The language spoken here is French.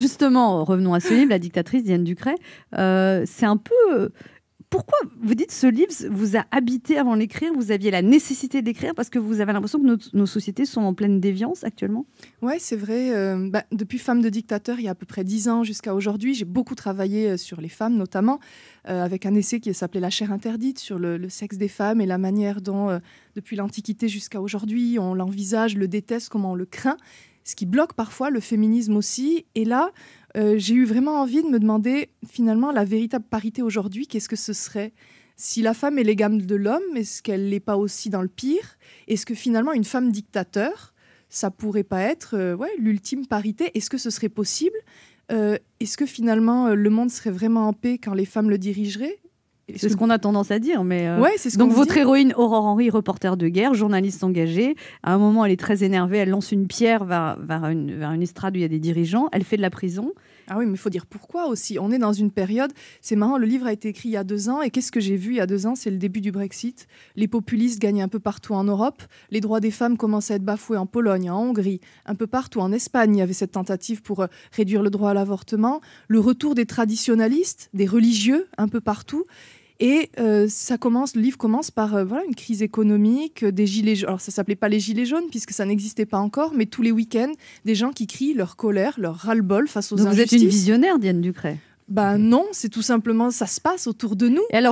Justement, revenons à ce livre, La dictatrice Diane Ducret. Euh, c'est un peu. Pourquoi vous dites ce livre vous a habité avant l'écrire, Vous aviez la nécessité d'écrire parce que vous avez l'impression que nos, sociétés sont en pleine déviance actuellement Oui, c'est vrai. Euh, bah, depuis Femme de dictateur, il y a à peu près dix ans jusqu'à aujourd'hui, j'ai beaucoup travaillé euh, sur les femmes notamment, avec un essai qui s'appelait La chair interdite sur le, le, sexe des femmes et la manière dont, depuis l'Antiquité jusqu'à aujourd'hui, on l'envisage, le déteste, comment on le craint ce qui bloque parfois le féminisme aussi. Et là, euh, j'ai eu vraiment envie de me demander finalement la véritable parité aujourd'hui, qu'est-ce que ce serait si la femme est l'égale de l'homme, est-ce qu'elle n'est pas aussi dans le pire Est-ce que finalement une femme dictateur, ça pourrait pas être euh, l'ultime parité Est-ce que ce serait possible euh, Est-ce que finalement le monde serait vraiment en paix quand les femmes le dirigeraient c'est ce qu'on a tendance à dire, mais euh, donc votre héroïne Aurore Henry, reporter de guerre, journaliste engagée. À un moment, elle est très énervée, elle lance une pierre vers, vers, une, vers estrade où il y a des dirigeants. Elle fait de la prison. Ah oui, mais il faut dire pourquoi aussi. On est dans une période, c'est marrant, le livre a été écrit il y a deux ans, et qu'est-ce que j'ai vu il y a deux ans C'est le début du Brexit. Les populistes gagnent un peu partout en Europe, les droits des femmes commencent à être bafoués en Pologne, en Hongrie, un peu partout en Espagne, il y avait cette tentative pour euh, réduire le droit à l'avortement, le retour des traditionalistes, des religieux, un peu partout. Et euh, ça commence, le livre commence par euh, voilà une crise économique, euh, des gilets jaunes. Alors ça s'appelait pas les gilets jaunes puisque ça n'existait pas encore, mais tous les week-ends, des gens qui crient leur colère, leur ras-le-bol face aux Donc Vous êtes une visionnaire, Diane Ducret. Ben non, c'est tout simplement ça se passe autour de nous.